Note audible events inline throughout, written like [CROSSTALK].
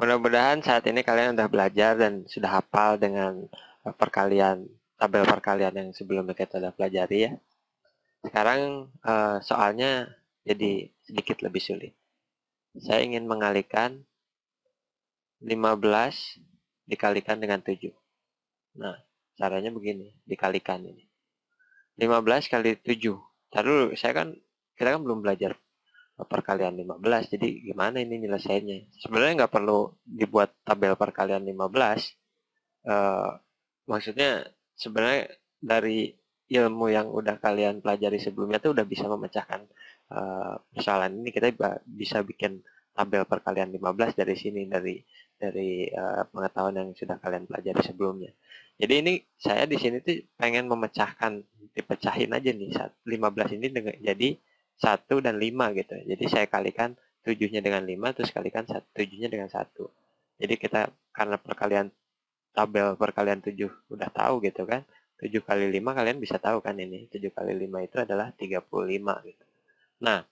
Mudah-mudahan saat ini kalian sudah belajar dan sudah hafal dengan perkalian tabel perkalian yang sebelumnya kita sudah pelajari ya. Sekarang eh, soalnya jadi sedikit lebih sulit. Saya ingin mengalihkan 15 dikalikan dengan 7. Nah, caranya begini, dikalikan ini. 15 kali 7. Taruh, saya kan kita kan belum belajar perkalian 15. Jadi gimana ini nyelesaiannya? Sebenarnya nggak perlu dibuat tabel perkalian 15. Eh, maksudnya sebenarnya dari ilmu yang udah kalian pelajari sebelumnya itu udah bisa memecahkan eh, persoalan ini. Kita bisa bikin tabel perkalian 15 dari sini dari dari uh, pengetahuan yang sudah kalian pelajari sebelumnya. Jadi ini saya di sini tuh pengen memecahkan dipecahin aja nih 15 ini dengan, jadi 1 dan 5 gitu. Jadi saya kalikan 7-nya dengan 5, terus kalikan 7-nya dengan 1. Jadi kita karena perkalian tabel perkalian 7 udah tahu gitu kan. 7 kali 5 kalian bisa tahu kan ini. 7 kali 5 itu adalah 35 gitu. Nah,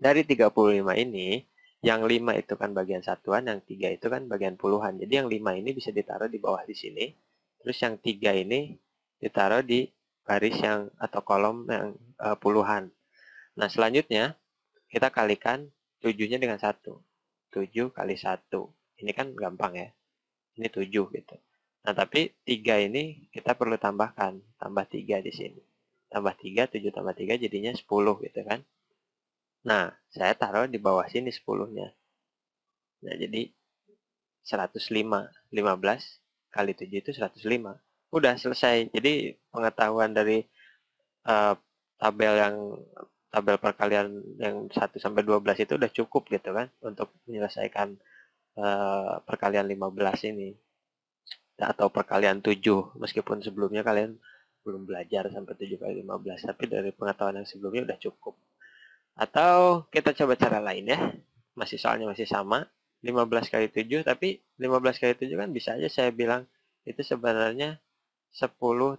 dari 35 ini, yang 5 itu kan bagian satuan, yang 3 itu kan bagian puluhan. Jadi yang 5 ini bisa ditaruh di bawah di sini. Terus yang 3 ini ditaruh di baris yang atau kolom yang uh, puluhan. Nah, selanjutnya kita kalikan 7-nya dengan 1. 7 kali 1. Ini kan gampang ya. Ini 7 gitu. Nah, tapi 3 ini kita perlu tambahkan. Tambah 3 di sini. Tambah 3, 7 tambah 3 jadinya 10 gitu kan. Nah, saya taruh di bawah sini 10-nya. Nah, jadi 105. 15 kali 7 itu 105. Udah selesai. Jadi pengetahuan dari uh, tabel yang tabel perkalian yang 1 sampai 12 itu udah cukup gitu kan untuk menyelesaikan uh, perkalian 15 ini atau perkalian 7 meskipun sebelumnya kalian belum belajar sampai 7 kali 15 tapi dari pengetahuan yang sebelumnya udah cukup atau kita coba cara lain ya masih soalnya masih sama 15 kali 7 tapi 15 kali 7 kan bisa aja saya bilang itu sebenarnya 10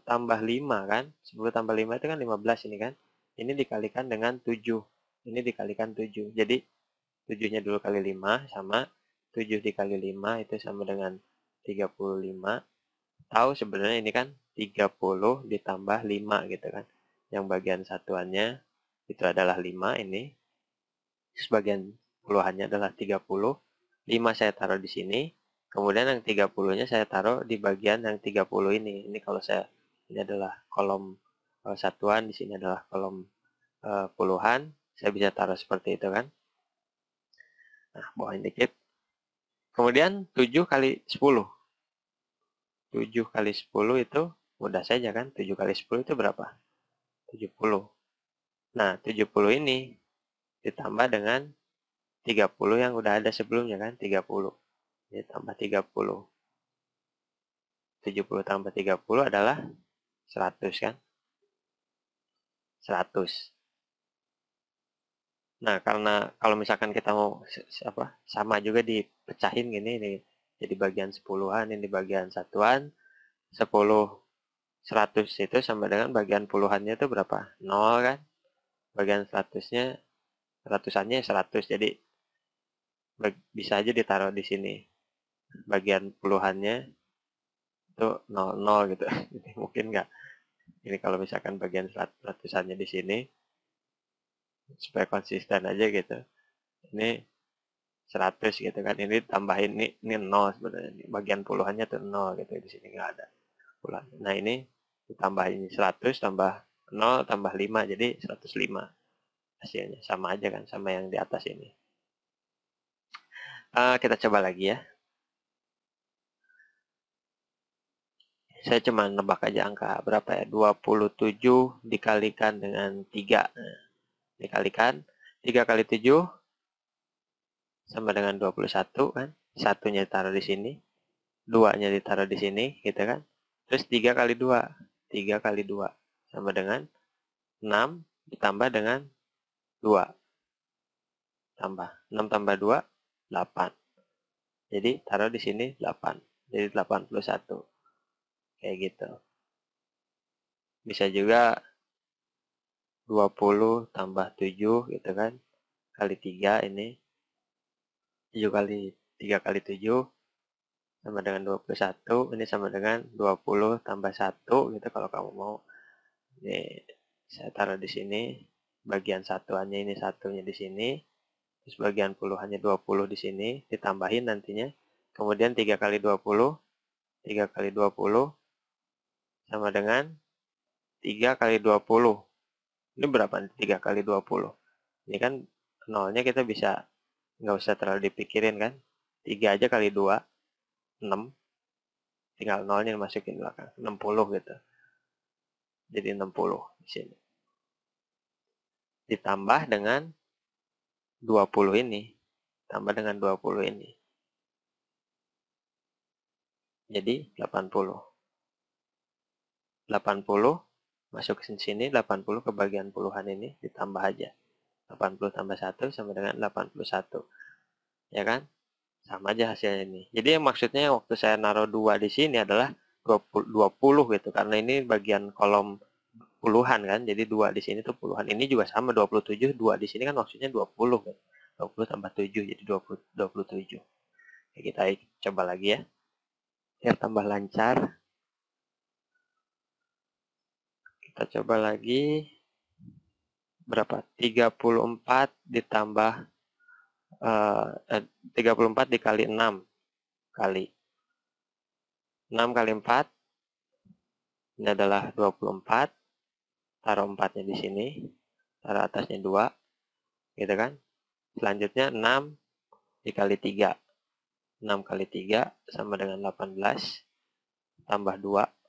tambah 5 kan 10 tambah 5 itu kan 15 ini kan ini dikalikan dengan 7. Ini dikalikan 7. Jadi 7-nya dulu kali 5 sama 7 dikali 5 itu sama dengan 35. Tahu sebenarnya ini kan 30 ditambah 5 gitu kan. Yang bagian satuannya itu adalah 5 ini. Sebagian puluhannya adalah 30. 5 saya taruh di sini. Kemudian yang 30-nya saya taruh di bagian yang 30 ini. Ini kalau saya ini adalah kolom Eh, satuan, di sini adalah kolom eh, puluhan. Saya bisa taruh seperti itu kan. Nah, bawah dikit. Kemudian 7 kali 10. 7 kali 10 itu mudah saja kan. 7 kali 10 itu berapa? 70. Nah, 70 ini ditambah dengan 30 yang udah ada sebelumnya kan. 30. Jadi tambah 30. 70 tambah 30 adalah 100 kan. 100. Nah, karena kalau misalkan kita mau apa sama juga dipecahin gini ini jadi bagian sepuluhan ini bagian satuan 10 100 itu sama dengan bagian puluhannya itu berapa? 0 kan? Bagian 100-nya ratusannya 100. Jadi bisa aja ditaruh di sini. Bagian puluhannya itu 0 gitu. [LAUGHS] Jadi mungkin nggak ini kalau misalkan bagian ratusannya di sini, supaya konsisten aja gitu. Ini 100 gitu kan, ini tambahin ini, ini nol sebenarnya. Bagian puluhannya tuh nol gitu, di sini nggak ada puluhan. Nah ini ditambahin 100 tambah 0 tambah 5, jadi 105 hasilnya. Sama aja kan, sama yang di atas ini. Uh, kita coba lagi ya. saya cuma nebak aja angka berapa ya 27 dikalikan dengan 3 nah, dikalikan 3 kali 7 sama dengan 21 kan satunya ditaruh di sini duanya ditaruh di sini gitu kan terus 3 kali 2 3 kali 2 sama dengan 6 ditambah dengan 2 tambah 6 tambah 2 8 jadi taruh di sini 8 jadi 81 kayak gitu bisa juga 20 tambah 7 gitu kan kali 3 ini 7 kali 3 kali 7 sama dengan 21 ini sama dengan 20 tambah 1 gitu kalau kamu mau ini saya taruh di sini bagian satuannya ini satunya di sini terus bagian puluhannya 20 di sini ditambahin nantinya kemudian 3 kali 20 3 kali 20 sama dengan 3 kali 20. Ini berapa nih 3 kali 20? Ini kan nolnya kita bisa nggak usah terlalu dipikirin kan. 3 aja kali 2, 6. Tinggal nolnya dimasukin belakang, 60 gitu. Jadi 60 di sini. Ditambah dengan 20 ini. Tambah dengan 20 ini. Jadi 80. 80 masuk ke sini 80 ke bagian puluhan ini ditambah aja 80 tambah 1 sama dengan 81 ya kan sama aja hasilnya ini jadi yang maksudnya waktu saya naruh 2 di sini adalah 20, 20 gitu karena ini bagian kolom puluhan kan jadi 2 di sini tuh puluhan ini juga sama 27 2 di sini kan maksudnya 20 kan 20 tambah 7 jadi 20, 27 ya, kita coba lagi ya biar tambah lancar Kita coba lagi. Berapa? 34 ditambah uh, eh, 34 eh, dikali 6 kali. 6 kali 4. Ini adalah 24. Taruh 4-nya di sini. Taruh atasnya 2. Gitu kan? Selanjutnya 6 dikali 3. 6 kali 3 sama dengan 18. Tambah 2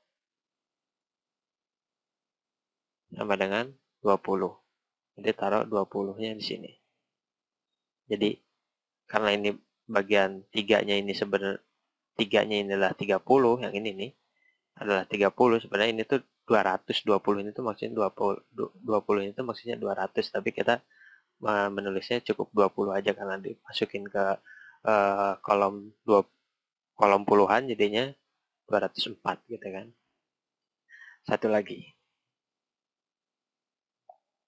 sama dengan 20. Jadi taruh 20-nya di sini. Jadi karena ini bagian tiganya ini sebenarnya tiganya ini adalah 30, yang ini nih adalah 30. Sebenarnya ini tuh 220 ini tuh maksudnya 20 20 ini tuh maksudnya 200, tapi kita menulisnya cukup 20 aja karena dimasukin ke uh, kolom 2 kolom puluhan jadinya 204 gitu kan. Satu lagi.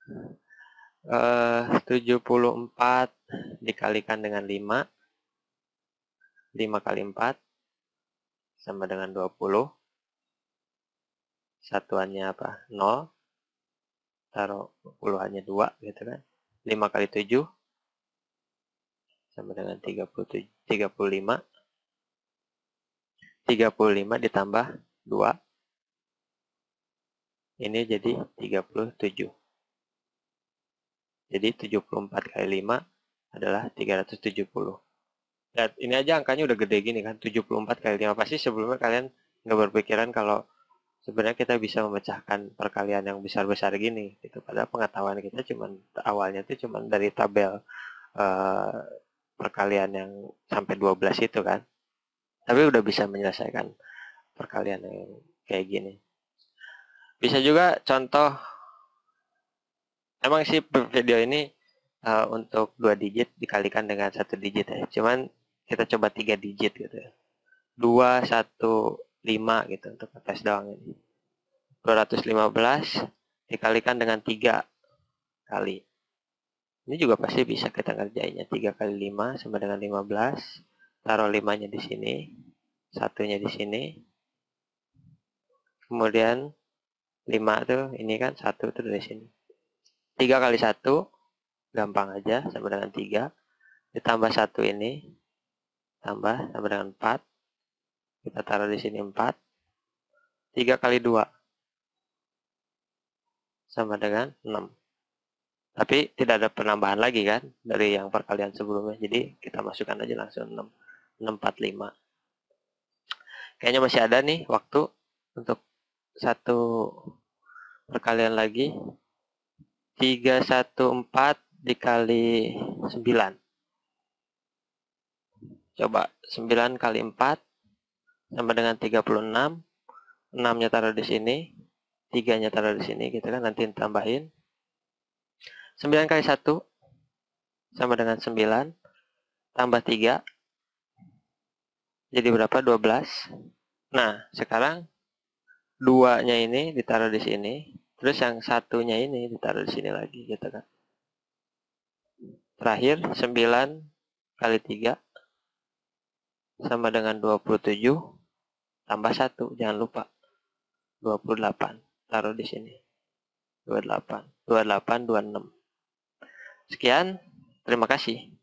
Eh, uh, 74 dikalikan dengan 5. 5 kali 4 sama dengan 20. Satuannya apa? 0. Taruh puluhannya 2 gitu kan. 5 kali 7 sama dengan 37, 35. 35 ditambah 2. Ini jadi 37. Jadi 74 kali 5 adalah 370. Lihat, ini aja angkanya udah gede gini kan, 74 kali 5. Pasti sebelumnya kalian nggak berpikiran kalau sebenarnya kita bisa memecahkan perkalian yang besar-besar gini. Gitu. Padahal pengetahuan kita cuman awalnya itu cuman dari tabel uh, perkalian yang sampai 12 itu kan. Tapi udah bisa menyelesaikan perkalian yang kayak gini. Bisa juga contoh emang sih video ini uh, untuk dua digit dikalikan dengan satu digit ya. Cuman kita coba tiga digit gitu ya. Dua, satu, lima gitu untuk tes doang ini. Dua ratus lima belas dikalikan dengan tiga kali. Ini juga pasti bisa kita kerjainnya. tiga kali lima sama dengan lima belas. Taruh limanya di sini. Satunya di sini. Kemudian lima tuh, ini kan satu tuh di sini. 3 kali 1, gampang aja, sama dengan 3. Ditambah 1 ini, tambah, sama dengan 4. Kita taruh di sini 4. 3 kali 2, sama dengan 6. Tapi tidak ada penambahan lagi kan, dari yang perkalian sebelumnya. Jadi kita masukkan aja langsung 6. 6, 4, 5. Kayaknya masih ada nih waktu untuk satu perkalian lagi 314 dikali 9. Coba 9 kali 4 sama dengan 36. 6-nya taruh di sini, 3-nya taruh di sini gitu kan nanti tambahin. 9 kali 1 sama dengan 9 tambah 3 jadi berapa? 12. Nah, sekarang 2-nya ini ditaruh di sini, Terus yang satunya ini ditaruh di sini lagi gitu kan. Terakhir 9 kali 3 sama dengan 27 tambah 1 jangan lupa 28 taruh di sini 28 28 26 sekian terima kasih